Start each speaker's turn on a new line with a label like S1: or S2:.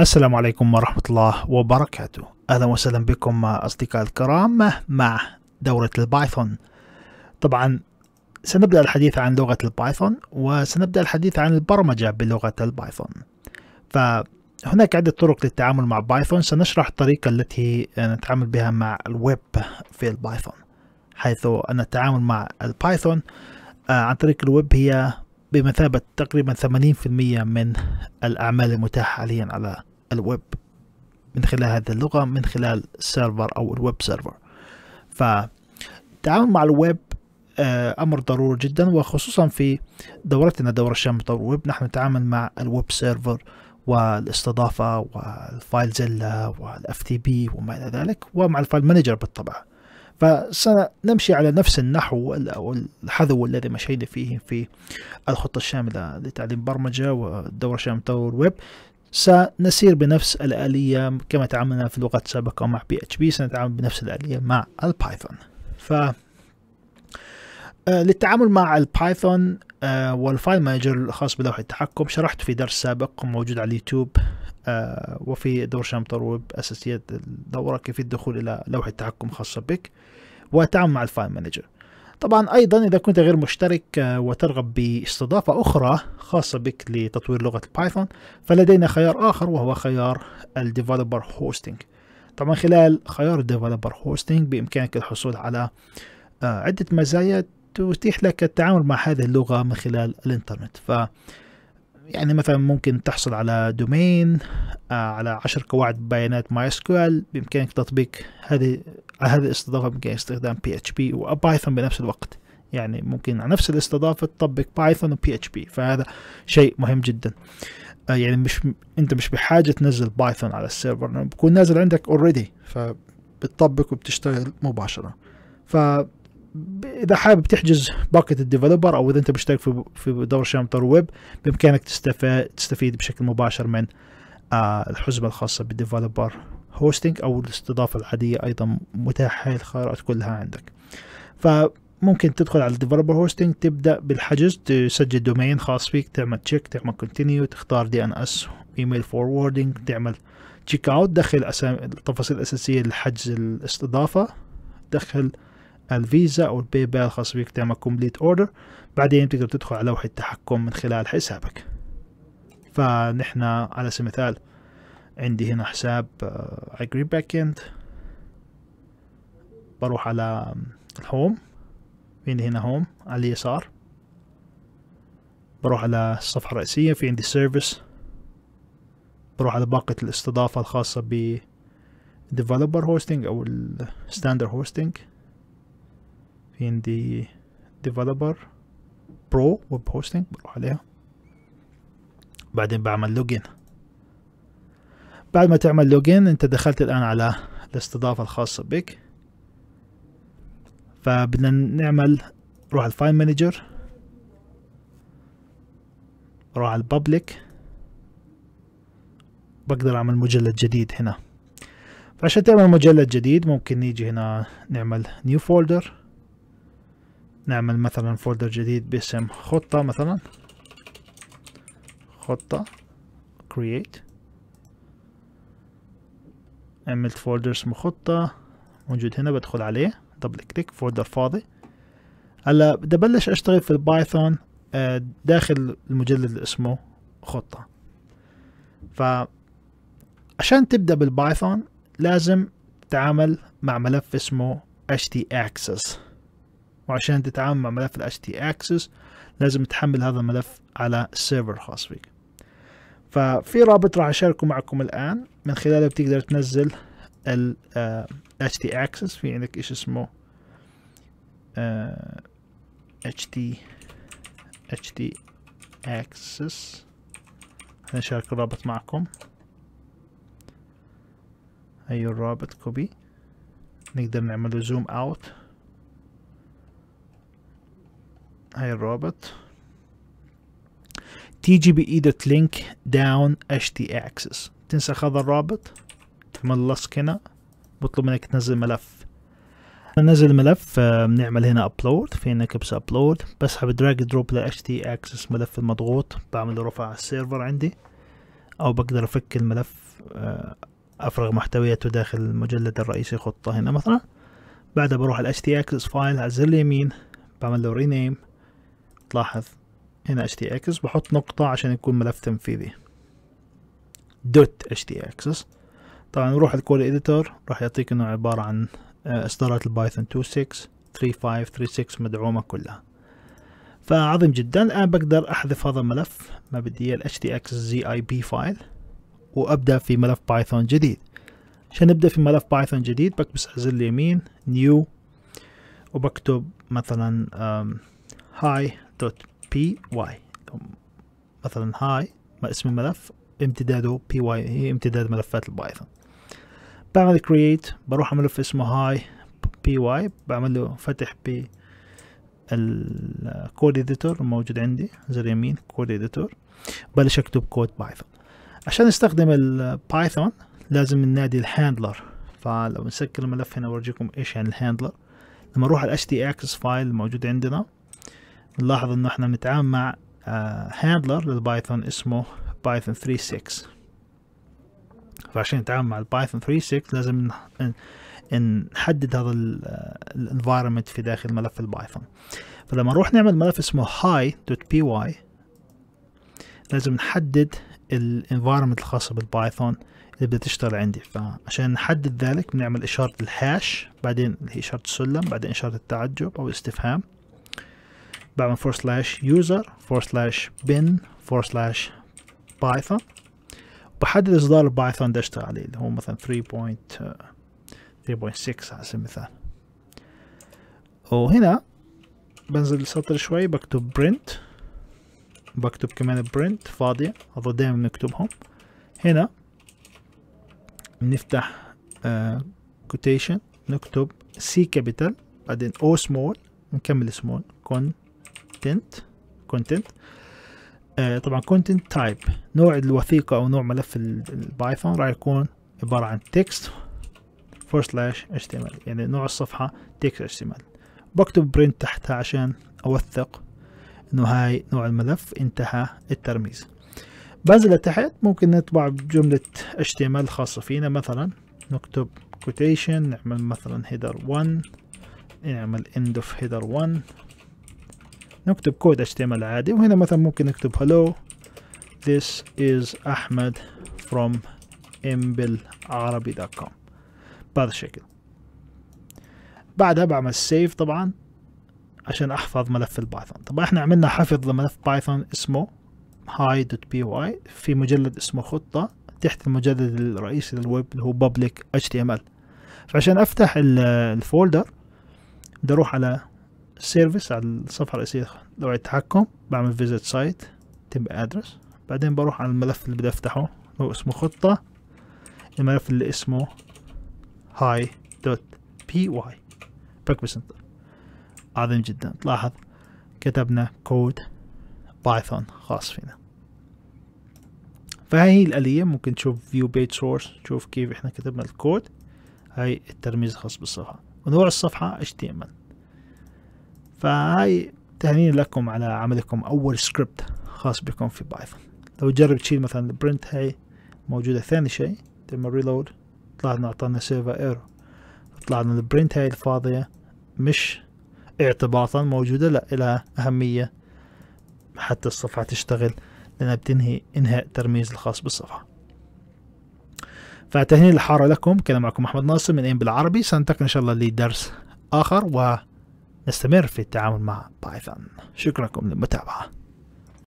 S1: السلام عليكم ورحمة الله وبركاته أهلا وسهلا بكم أصدقائي الكرام مع دورة البايثون طبعا سنبدأ الحديث عن لغة البايثون وسنبدأ الحديث عن البرمجة بلغة البايثون فهناك عدة طرق للتعامل مع بايثون سنشرح الطريقة التي نتعامل بها مع الويب في البايثون حيث أن التعامل مع البايثون عن طريق الويب هي بمثابة تقريبا 80% من الأعمال المتاحة حاليا على الويب من خلال هذه اللغة من خلال سيرفر أو الويب سيرفر فالتعامل مع الويب آه، أمر ضروري جدا وخصوصا في دورتنا دورة الشام مطور ويب نحن نتعامل مع الويب سيرفر والاستضافة والفايل زلة والاف تي بي وما إلى ذلك ومع الفايل مانجر بالطبع فسنمشي على نفس النحو أو الحذو الذي مشينا فيه في الخطة الشاملة لتعليم برمجة والدورة الشاملة تطور ويب سنسير بنفس الآلية كما تعاملنا في اللغات السابقة مع بي اتش بي سنتعامل بنفس الآلية مع البايثون ف آه، للتعامل مع البايثون والفايل مانجر الخاص بلوحة التحكم شرحت في درس سابق موجود على اليوتيوب آه، وفي دور شامبتر ويب أساسيات الدورة كيفية الدخول إلى لوحة تحكم خاصة بك وتعامل مع الفايل مانجر طبعا أيضا إذا كنت غير مشترك آه، وترغب باستضافة أخرى خاصة بك لتطوير لغة البايثون فلدينا خيار آخر وهو خيار الديفلوبر هوستنج طبعا خلال خيار الديفلوبر هوستنج بإمكانك الحصول على آه، عدة مزايا تتيح لك التعامل مع هذه اللغة من خلال الإنترنت ف يعني مثلا ممكن تحصل على دومين آه، على عشر قواعد بيانات ماي اس بامكانك تطبيق هذه على هذه الاستضافه بامكانك استخدام بي اتش بي وبايثون بنفس الوقت يعني ممكن على نفس الاستضافه تطبق بايثون وبي اتش بي فهذا شيء مهم جدا آه، يعني مش انت مش بحاجه تنزل بايثون على السيرفر بكون نازل عندك اوريدي فبتطبق وبتشتغل مباشره ف اذا حابب تحجز باكت الديفلوبر او اذا انت مشترك في في دور شامتر ويب بامكانك تستفيد بشكل مباشر من آه، الحزمه الخاصه بالديفلوبر هوستنج او الاستضافه العاديه ايضا متاحه الخيارات كلها عندك فممكن تدخل على الديفلوبر هوستنج تبدا بالحجز تسجل دومين خاص فيك تعمل تشيك تعمل كونتينيو تختار دي ان اس ايميل فوروردنج تعمل تشيك اوت دخل التفاصيل الاساسيه لحجز الاستضافه دخل الفيزا او الباي بال الخاص بك تعمل كومبليت اوردر بعدين تقدر تدخل على لوحه التحكم من خلال حسابك فنحن على سبيل المثال عندي هنا حساب اجري باك اند بروح على الهوم عندي هنا هوم على اليسار بروح على الصفحة الرئيسية في عندي سيرفيس بروح على باقة الاستضافة الخاصة ب developer hosting أو ال standard hosting في عندي developer برو ويب هوستنج بروح عليها بعدين بعمل لوجين بعد ما تعمل لوجين انت دخلت الان على الاستضافة الخاصة بك فبدنا نعمل روح الفايل مانجر روح على الببليك بقدر اعمل مجلد جديد هنا فعشان تعمل مجلد جديد ممكن نيجي هنا نعمل نيو فولدر نعمل مثلا فولدر جديد باسم خطة مثلا خطة create عملت فولدر اسمه خطة موجود هنا بدخل عليه دبل كليك فولدر فاضي هلا بدي ابلش اشتغل في البايثون آه، داخل المجلد اللي اسمه خطة ف عشان تبدأ بالبايثون لازم تتعامل مع ملف اسمه htaccess وعشان تتعامل مع ملف ال access لازم تحمل هذا الملف على سيرفر خاص فيك ففي رابط راح اشاركه معكم الان من خلاله بتقدر تنزل ال آه، access في عندك ايش اسمه آه، ht htaccess هنشارك الرابط معكم هي أيوة، الرابط كوبي نقدر نعمل زوم اوت هاي الرابط تيجي بإيدة لينك داون اتش تي اكسس تنسخ هذا الرابط تعمل لصق هنا بطلب منك تنزل ملف ننزل ملف آه، بنعمل هنا ابلود في هنا كبس ابلود بسحب دراج دروب ل اتش تي اكسس ملف المضغوط بعمل رفع على السيرفر عندي او بقدر افك الملف آه، افرغ محتوياته داخل المجلد الرئيسي خطة هنا مثلا بعدها بروح على اتش تي اكسس فايل على الزر اليمين بعمل له رينيم تلاحظ هنا htx بحط نقطة عشان يكون ملف تنفيذي دوت htx طبعا نروح الكود اديتور راح يعطيك انه عبارة عن آه، اصدارات البايثون 2.6 3.5 3.6 مدعومة كلها فعظيم جدا الان بقدر احذف هذا الملف ما بدي اياه htx zip فايل وابدا في ملف بايثون جديد عشان نبدا في ملف بايثون جديد بكبس على اليمين نيو وبكتب مثلا هاي دوت بي واي مثلا هاي اسم الملف امتداده بي واي هي امتداد ملفات البايثون بعمل كرييت بروح على ملف اسمه هاي بي واي بعمل له فتح ب الكود اديتور الموجود عندي زر يمين كود اديتور بلش اكتب كود بايثون عشان استخدم البايثون لازم ننادي الهاندلر فلو نسكر الملف هنا ورجيكم ايش يعني الهاندلر لما اروح على ال htx فايل الموجود عندنا نلاحظ انه احنا بنتعامل مع هاندلر آه، uh, للبايثون اسمه بايثون 3.6 فعشان نتعامل مع البايثون 3.6 لازم نحدد هذا الانفايرمنت آه، في داخل ملف البايثون فلما نروح نعمل ملف اسمه hi.py لازم نحدد الانفايرمنت الخاصة بالبايثون اللي بدها تشتغل عندي فعشان نحدد ذلك بنعمل إشارة الهاش بعدين هي إشارة السلم بعدين إشارة التعجب أو الاستفهام بعمل فور سلاش يوزر فور سلاش بن فور سلاش بايثون بحدد اصدار البايثون ده اشتغل عليه اللي هو مثلا 3.3.6 على سبيل المثال وهنا بنزل السطر شوي بكتب برنت بكتب كمان برنت فاضية أظن دايما بنكتبهم هنا بنفتح كوتيشن آه، نكتب سي كابيتال بعدين او سمول نكمل سمول كون كونتنت كونتنت آه، طبعا كونتنت تايب نوع الوثيقة أو نوع ملف البايثون راح يكون عبارة عن تكست فور سلاش html يعني نوع الصفحة تكست html بكتب برنت تحتها عشان أوثق إنه هاي نوع الملف انتهى الترميز بنزل لتحت ممكن نطبع جملة html خاصة فينا مثلا نكتب quotation نعمل مثلا header 1 نعمل end of header 1 نكتب كود HTML عادي وهنا مثلا ممكن نكتب hello this is أحمد from imbelarabi.com بهذا الشكل بعدها بعمل سيف طبعا عشان احفظ ملف البايثون طبعا احنا عملنا حفظ لملف بايثون اسمه هاي دوت بي واي في مجلد اسمه خطة تحت المجلد الرئيسي للويب اللي هو public html فعشان افتح الفولدر بدي اروح على سيرفيس على الصفحة الرئيسية لوعي التحكم بعمل فيزيت سايت تبقى ادرس بعدين بروح على الملف اللي بدي افتحه هو اسمه خطة الملف اللي اسمه هاي دوت بي واي باك عظيم جدا تلاحظ كتبنا كود بايثون خاص فينا فهي هي الآلية ممكن تشوف فيو بيت سورس تشوف كيف احنا كتبنا الكود هاي الترميز الخاص بالصفحة ونوع الصفحة HTML فهاي تهنين لكم على عملكم أول سكريبت خاص بكم في بايثون لو تجرب تشيل مثلا البرنت هاي موجودة ثاني شيء تم ريلود طلعنا أعطانا سيرفر ايرو طلعنا البرنت هاي الفاضية مش اعتباطا موجودة لا لها أهمية حتى الصفحة تشتغل لأنها بتنهي إنهاء ترميز الخاص بالصفحة فتهنين الحارة لكم كان معكم أحمد ناصر من اين بالعربي سنتقل إن شاء الله لدرس آخر و نستمر في التعامل مع بايثون شكرا لكم للمتابعه